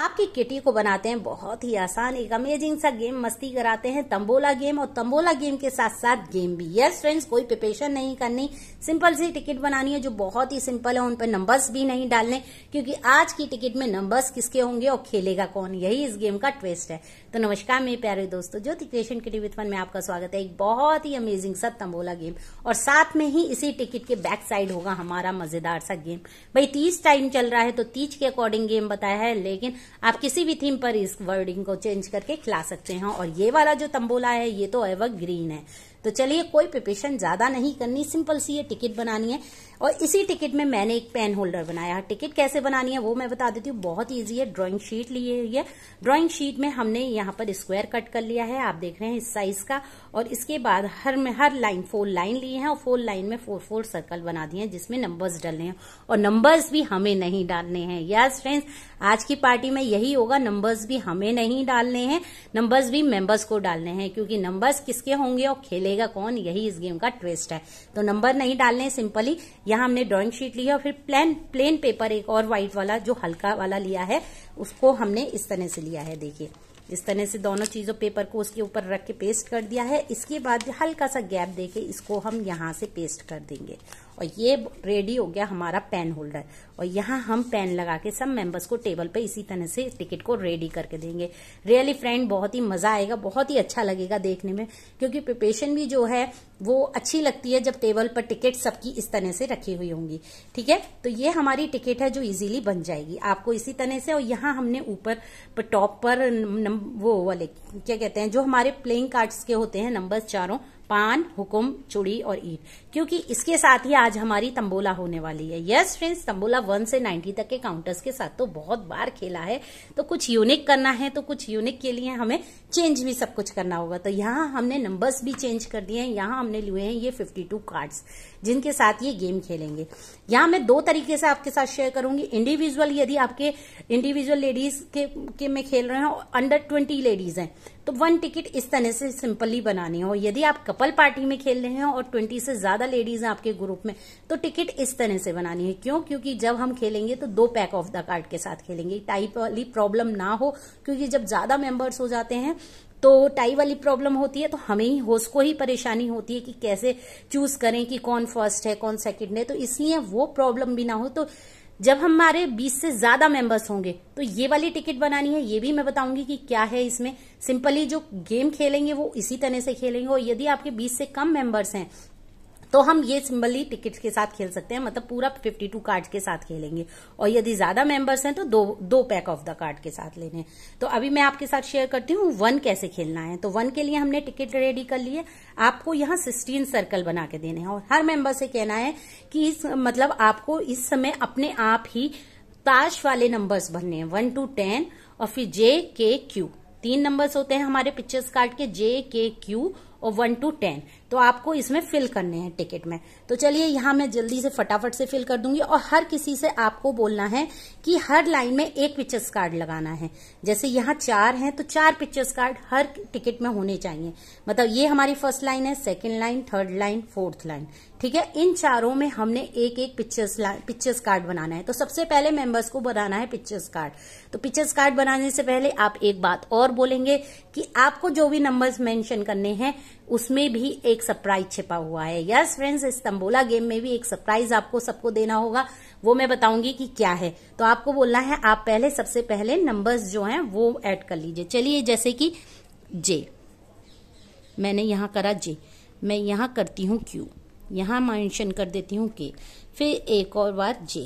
आपकी किटी को बनाते हैं बहुत ही आसान एक अमेजिंग सा गेम मस्ती कराते हैं तंबोला गेम और तंबोला गेम के साथ साथ गेम भी यस फ्रेंड्स कोई प्रिपरेशन नहीं करनी सिंपल सी टिकट बनानी है जो बहुत ही सिंपल है उन पर नंबर्स भी नहीं डालने क्योंकि आज की टिकट में नंबर्स किसके होंगे और खेलेगा कौन यही इस गेम का ट्विस्ट है तो नमस्कार मेरे प्यारे दोस्तों ज्योति क्रिएशन के वन में आपका स्वागत है एक बहुत ही अमेजिंग सा तंबोला गेम और साथ में ही इसी टिकट के बैक साइड होगा हमारा मजेदार सा गेम भाई तीस टाइम चल रहा है तो तीज के अकॉर्डिंग गेम बताया है लेकिन आप किसी भी थीम पर इस वर्डिंग को चेंज करके खिला सकते हैं और ये वाला जो तंबोला है ये तो एवर ग्रीन है तो चलिए कोई प्रिपरेशन ज़्यादा नहीं करनी सिंपल सी ये टिकट बनानी है और इसी टिकट में मैंने एक पेन होल्डर बनाया है टिकट कैसे बनानी है वो मैं बता देती हूँ बहुत ईजी है ड्राइंग शीट लिए हुई है ड्राइंग शीट में हमने यहाँ पर स्क्वायर कट कर लिया है आप देख रहे हैं इस साइज का और इसके बाद हर में हर लाइन फोर लाइन लिए हैं और फोर लाइन में फोर फोर सर्कल बना दिए हैं जिसमें नंबर्स डालने हैं और नंबर्स भी हमें नहीं डालने हैं यस फ्रेंड्स आज की पार्टी में यही होगा नंबर्स भी हमें नहीं डालने हैं नंबर्स भी मेंबर्स को डालने हैं क्योंकि नंबर्स किसके होंगे और खेले मिलेगा कौन यही इस गेम का ट्विस्ट है तो नंबर नहीं डालने सिंपली यहाँ हमने ड्रॉइंग शीट ली है और फिर प्लेन प्लेन पेपर एक और व्हाइट वाला जो हल्का वाला लिया है उसको हमने इस तरह से लिया है देखिए इस तरह से दोनों चीजों पेपर को उसके ऊपर रख के पेस्ट कर दिया है इसके बाद हल्का सा गैप देके इसको हम यहाँ से पेस्ट कर देंगे और ये रेडी हो गया हमारा पेन होल्डर और यहाँ हम पेन लगा के सब मेंबर्स को टेबल पे इसी तरह से टिकट को रेडी करके देंगे रियली फ्रेंड बहुत ही मजा आएगा बहुत ही अच्छा लगेगा देखने में क्योंकि प्रिपरेशन भी जो है वो अच्छी लगती है जब टेबल पर टिकट सबकी इस तरह से रखी हुई होंगी ठीक है तो ये हमारी टिकट है जो इजीली बन जाएगी आपको इसी तरह से और यहाँ हमने ऊपर टॉप पर वो वाले क्या कहते हैं जो हमारे प्लेइंग कार्ड्स के होते हैं नंबर चारों पान हुकुम चुड़ी और ईट क्योंकि इसके साथ ही आज हमारी तंबोला होने वाली है यस फ्रेंड्स तंबोला वन से नाइन्टी तक के काउंटर्स के साथ तो बहुत बार खेला है तो कुछ यूनिक करना है तो कुछ यूनिक के लिए हमें चेंज भी सब कुछ करना होगा तो यहाँ हमने नंबर्स भी चेंज कर दिए हैं यहाँ हमने लिए हैं ये फिफ्टी टू कार्ड्स जिनके साथ ये गेम खेलेंगे यहाँ मैं दो तरीके से आपके साथ शेयर करूंगी इंडिविजुअल यदि आपके इंडिविजुअल लेडीज के, के में खेल रहे हैं अंडर ट्वेंटी लेडीज हैं तो वन टिकट इस तरह से सिंपली बनानी हो यदि आप कपल पार्टी में खेल रहे हैं और ट्वेंटी से ज्यादा ज्यादा लेडीज हैं आपके ग्रुप में तो टिकट इस तरह से बनानी है क्यों क्योंकि जब हम खेलेंगे तो दो पैक ऑफ द कार्ड के साथ खेलेंगे टाइप वाली प्रॉब्लम ना हो क्योंकि जब ज्यादा मेंबर्स हो जाते हैं तो टाई वाली प्रॉब्लम होती है तो हमें ही होस्ट को ही परेशानी होती है कि कैसे चूज करें कि कौन फर्स्ट है कौन सेकंड है तो इसलिए वो प्रॉब्लम भी ना हो तो जब हमारे 20 से ज्यादा मेंबर्स होंगे तो ये वाली टिकट बनानी है ये भी मैं बताऊंगी कि क्या है इसमें सिंपली जो गेम खेलेंगे वो इसी तरह से खेलेंगे और यदि आपके 20 से कम मेंबर्स हैं तो हम ये सिंबली टिकट के साथ खेल सकते हैं मतलब पूरा 52 कार्ड के साथ खेलेंगे और यदि ज्यादा मेंबर्स हैं तो दो दो पैक ऑफ द कार्ड के साथ लेने तो अभी मैं आपके साथ शेयर करती हूँ वन कैसे खेलना है तो वन के लिए हमने टिकट रेडी कर लिए आपको यहाँ सिक्सटीन सर्कल बना के देने हैं और हर मेंबर से कहना है कि इस मतलब आपको इस समय अपने आप ही ताश वाले नंबर्स भरने हैं वन टू टेन और फिर जे के क्यू तीन नंबर्स होते हैं हमारे पिक्चर्स कार्ड के जे के क्यू और वन टू टेन तो आपको इसमें फिल करने हैं टिकट में तो चलिए यहां मैं जल्दी से फटाफट से फिल कर दूंगी और हर किसी से आपको बोलना है कि हर लाइन में एक पिक्चर्स कार्ड लगाना है जैसे यहाँ चार हैं तो चार पिक्चर्स कार्ड हर टिकट में होने चाहिए मतलब ये हमारी फर्स्ट लाइन है second line third line fourth line ठीक है इन चारों में हमने एक एक पिक्चर्स पिक्चर्स कार्ड बनाना है तो सबसे पहले मेंबर्स को बनाना है पिक्चर्स कार्ड तो पिक्चर्स कार्ड बनाने से पहले आप एक बात और बोलेंगे कि आपको जो भी नंबर्स मेंशन करने हैं उसमें भी एक सरप्राइज छिपा हुआ है यस फ्रेंड्स इस तंबोला गेम में भी एक सरप्राइज आपको सबको देना होगा वो मैं बताऊंगी कि क्या है तो आपको बोलना है आप पहले सबसे पहले नंबर्स जो हैं वो ऐड कर लीजिए चलिए जैसे कि जे मैंने यहां करा जे मैं यहां करती हूं क्यू यहां मैंशन कर देती हूं के फिर एक और बार जे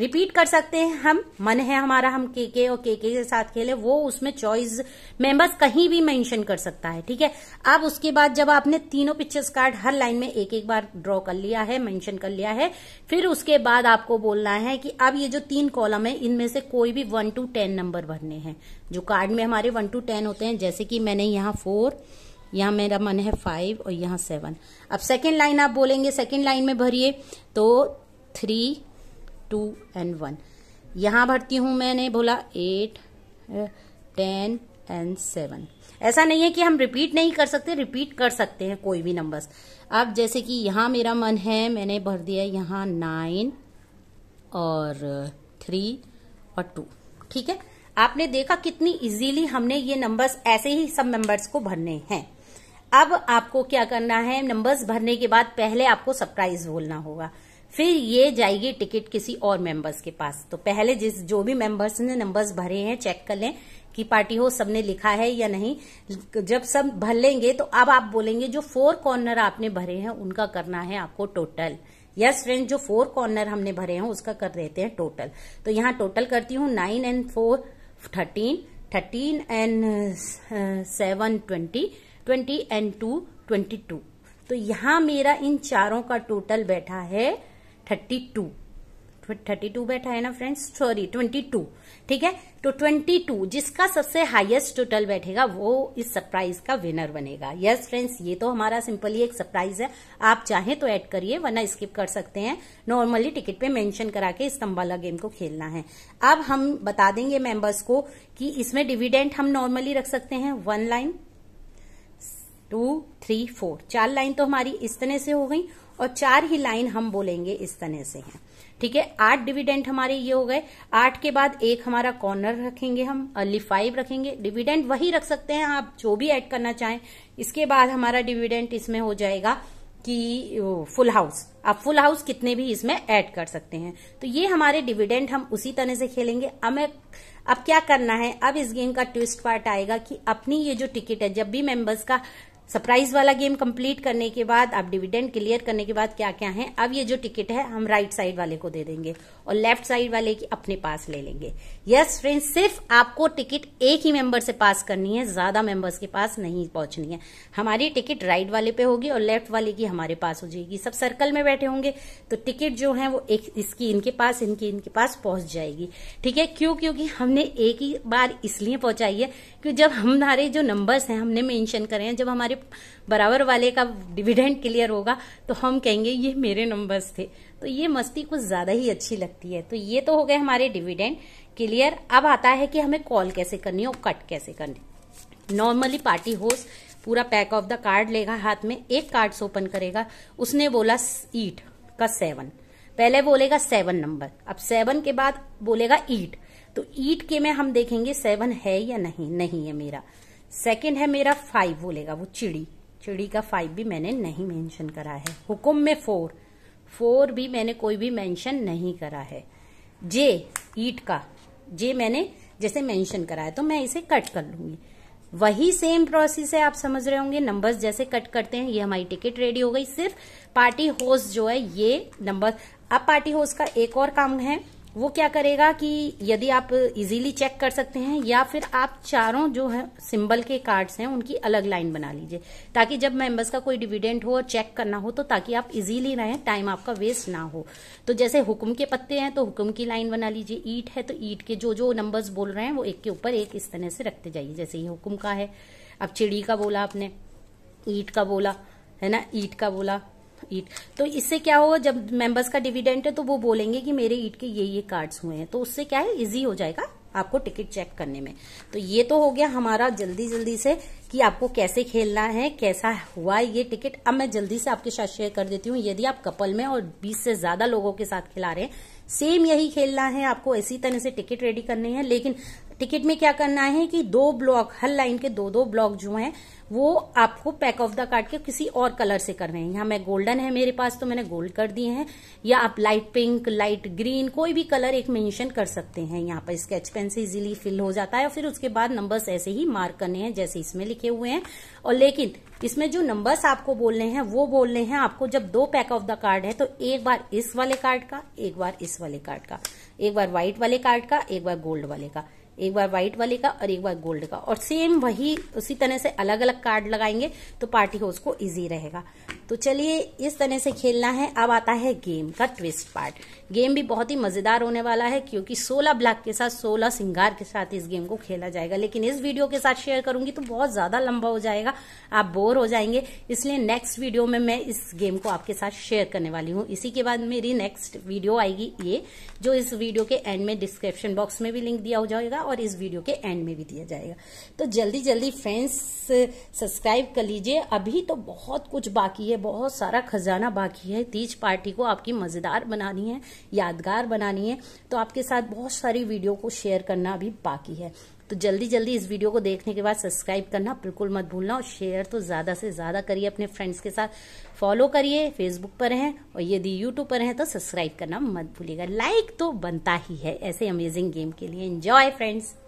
रिपीट कर सकते हैं हम मन है हमारा हम के के और के के के साथ खेले वो उसमें चॉइस मेंबर्स कहीं भी मेंशन कर सकता है ठीक है अब उसके बाद जब आपने तीनों पिक्चर्स कार्ड हर लाइन में एक एक बार ड्रॉ कर लिया है मेंशन कर लिया है फिर उसके बाद आपको बोलना है कि अब ये जो तीन कॉलम है इनमें से कोई भी वन टू टेन नंबर भरने हैं जो कार्ड में हमारे वन टू टेन होते हैं जैसे कि मैंने यहाँ फोर यहाँ मेरा मन है फाइव और यहाँ सेवन अब सेकेंड लाइन आप बोलेंगे सेकेंड लाइन में भरिए तो थ्री टू एंड वन यहां भरती हूं मैंने बोला एट टेन एंड सेवन ऐसा नहीं है कि हम रिपीट नहीं कर सकते रिपीट कर सकते हैं कोई भी नंबर्स अब जैसे कि यहाँ मेरा मन है मैंने भर दिया यहां नाइन और थ्री और टू ठीक है आपने देखा कितनी इजीली हमने ये नंबर्स ऐसे ही सब नंबर्स को भरने हैं अब आपको क्या करना है नंबर्स भरने के बाद पहले आपको सरप्राइज बोलना होगा फिर ये जाएगी टिकट किसी और मेंबर्स के पास तो पहले जिस जो भी मेंबर्स ने नंबर्स भरे हैं चेक कर लें कि पार्टी हो सबने लिखा है या नहीं जब सब भर लेंगे तो अब आप बोलेंगे जो फोर कॉर्नर आपने भरे हैं उनका करना है आपको टोटल यस फ्रेंड जो फोर कॉर्नर हमने भरे हैं उसका कर देते हैं टोटल तो यहाँ टोटल करती हूँ nine and four thirteen thirteen and seven twenty twenty and two twenty two तो यहाँ मेरा इन चारों का टोटल बैठा है थर्टी टू तो थर्टी टू बैठा है ना फ्रेंड्स सॉरी ट्वेंटी टू ठीक है तो ट्वेंटी टू जिसका सबसे हाईएस्ट टोटल बैठेगा वो इस सरप्राइज का विनर बनेगा यस yes, फ्रेंड्स ये तो हमारा सिंपली एक सरप्राइज है आप चाहें तो ऐड करिए वरना स्किप कर सकते हैं नॉर्मली टिकट पे मेंशन करा के इस तंबाला गेम को खेलना है अब हम बता देंगे मेंबर्स को कि इसमें डिविडेंट हम नॉर्मली रख सकते हैं one line two three four चार लाइन तो हमारी इस तरह से हो गई और चार ही लाइन हम बोलेंगे इस तरह से हैं ठीक है आठ डिविडेंट हमारे ये हो गए आठ के बाद एक हमारा कॉर्नर रखेंगे हम अर्ली फाइव रखेंगे डिविडेंट वही रख सकते हैं आप जो भी ऐड करना चाहें इसके बाद हमारा डिविडेंट इसमें हो जाएगा कि फुल हाउस आप फुल हाउस कितने भी इसमें ऐड कर सकते हैं तो ये हमारे डिविडेंट हम उसी तरह से खेलेंगे हमें अब क्या करना है अब इस गेम का ट्विस्ट पार्ट आएगा कि अपनी ये जो टिकट है जब भी मेंबर्स का सरप्राइज वाला गेम कंप्लीट करने के बाद आप डिविडेंड क्लियर करने के बाद क्या क्या है अब ये जो टिकट है हम राइट साइड वाले को दे देंगे और लेफ्ट साइड वाले की अपने पास ले लेंगे यस फ्रेंड्स सिर्फ आपको टिकट एक ही मेंबर से पास करनी है ज्यादा मेंबर्स के पास नहीं पहुंचनी है हमारी टिकट राइट वाले पे होगी और लेफ्ट वाले की हमारे पास हो जाएगी सब सर्कल में बैठे होंगे तो टिकट जो है वो एक इसकी इनके पास इनकी इनके पास पहुंच जाएगी ठीक है क्यों क्योंकि हमने एक ही बार इसलिए पहुंचाई है कि जब हमारे जो नंबर्स हैं हमने मेंशन करे हैं जब हमारे बराबर वाले का डिविडेंड क्लियर होगा तो हम कहेंगे ये मेरे नंबर्स थे तो ये मस्ती कुछ ज़्यादा ही अच्छी लगती है तो ये तो हो गए हमारे डिविडेंड क्लियर अब आता है कि हमें कॉल कैसे करनी है और कट कैसे करनी नॉर्मली पार्टी होस्ट पूरा पैक ऑफ द कार्ड लेगा हाथ में एक कार्ड ओपन करेगा उसने बोला ईट का सेवन पहले बोलेगा सेवन नंबर अब सेवन के बाद बोलेगा ईट तो ईट के में हम देखेंगे सेवन है या नहीं नहीं है मेरा सेकंड है मेरा फाइव बोलेगा वो चिड़ी चिड़ी का फाइव भी मैंने नहीं मेंशन करा है हुकुम में फोर फोर भी मैंने कोई भी मेंशन नहीं करा है जे ईट का जे मैंने जैसे मेंशन करा है तो मैं इसे कट कर लूंगी वही सेम प्रोसेस है आप समझ रहे होंगे नंबर्स जैसे कट करते हैं ये हमारी टिकट रेडी हो गई सिर्फ पार्टी होस्ट जो है ये नंबर अब पार्टी होस्ट का एक और काम है वो क्या करेगा कि यदि आप इजीली चेक कर सकते हैं या फिर आप चारों जो है सिंबल के कार्ड्स हैं उनकी अलग लाइन बना लीजिए ताकि जब मेंबर्स का कोई डिविडेंड हो और चेक करना हो तो ताकि आप इजीली रहें टाइम आपका वेस्ट ना हो तो जैसे हुक्म के पत्ते हैं तो हुक्म की लाइन बना लीजिए ईट है तो ईट के जो जो नंबर्स बोल रहे हैं वो एक के ऊपर एक इस तरह से रखते जाइए जैसे ये हुक्म का है अब चिड़ी का बोला आपने ईट का बोला है ना ईट का बोला ईट तो इससे क्या होगा जब मेंबर्स का डिविडेंट है तो वो बोलेंगे कि मेरे ईट के ये ये कार्ड्स हुए हैं तो उससे क्या है इजी हो जाएगा आपको टिकट चेक करने में तो ये तो हो गया हमारा जल्दी जल्दी से कि आपको कैसे खेलना है कैसा हुआ ये टिकट अब मैं जल्दी से आपके साथ शेयर कर देती हूँ यदि आप कपल में और 20 से ज्यादा लोगों के साथ खिला रहे हैं सेम यही खेलना है आपको इसी तरह से टिकट रेडी करनी है लेकिन टिकट में क्या करना है कि दो ब्लॉक हर लाइन के दो दो ब्लॉक जो हैं वो आपको पैक ऑफ द कार्ड के किसी और कलर से करने हैं यहां मैं गोल्डन है मेरे पास तो मैंने गोल्ड कर दिए हैं या आप लाइट पिंक लाइट ग्रीन कोई भी कलर एक मेंशन कर सकते हैं यहाँ पर स्केच पेन से इजीली फिल हो जाता है और फिर उसके बाद नंबर्स ऐसे ही मार्क करने हैं जैसे इसमें लिखे हुए हैं और लेकिन इसमें जो नंबर्स आपको बोलने हैं वो बोलने हैं आपको जब दो पैक ऑफ द कार्ड है तो एक बार इस वाले कार्ड का एक बार इस वाले कार्ड का एक बार व्हाइट वाले कार्ड का एक बार गोल्ड वाले का एक बार व्हाइट वाले का और एक बार गोल्ड का और सेम वही उसी तरह से अलग अलग कार्ड लगाएंगे तो पार्टी हाउस को इजी रहेगा तो चलिए इस तरह से खेलना है अब आता है गेम का ट्विस्ट पार्ट गेम भी बहुत ही मज़ेदार होने वाला है क्योंकि 16 ब्लैक के साथ 16 सिंगार के साथ इस गेम को खेला जाएगा लेकिन इस वीडियो के साथ शेयर करूंगी तो बहुत ज़्यादा लंबा हो जाएगा आप बोर हो जाएंगे इसलिए नेक्स्ट वीडियो में मैं इस गेम को आपके साथ शेयर करने वाली हूँ इसी के बाद मेरी नेक्स्ट वीडियो आएगी ये जो इस वीडियो के एंड में डिस्क्रिप्शन बॉक्स में भी लिंक दिया हो जाएगा और इस वीडियो के एंड में भी दिया जाएगा तो जल्दी जल्दी फ्रेंड्स सब्सक्राइब कर लीजिए अभी तो बहुत कुछ बाकी है बहुत सारा खजाना बाकी है तीज पार्टी को आपकी मज़ेदार बनानी है यादगार बनानी है तो आपके साथ बहुत सारी वीडियो को शेयर करना अभी बाकी है तो जल्दी जल्दी इस वीडियो को देखने के बाद सब्सक्राइब करना बिल्कुल मत भूलना और शेयर तो ज़्यादा से ज़्यादा करिए अपने फ्रेंड्स के साथ फॉलो करिए फेसबुक पर हैं और यदि यूट्यूब पर हैं तो सब्सक्राइब करना मत भूलिएगा लाइक तो बनता ही है ऐसे अमेजिंग गेम के लिए एंजॉय फ्रेंड्स